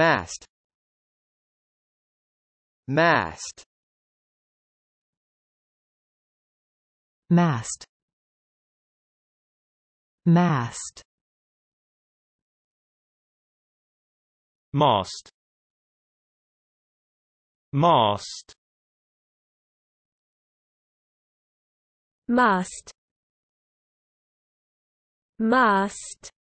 mast mast mast mast mast mast mast mast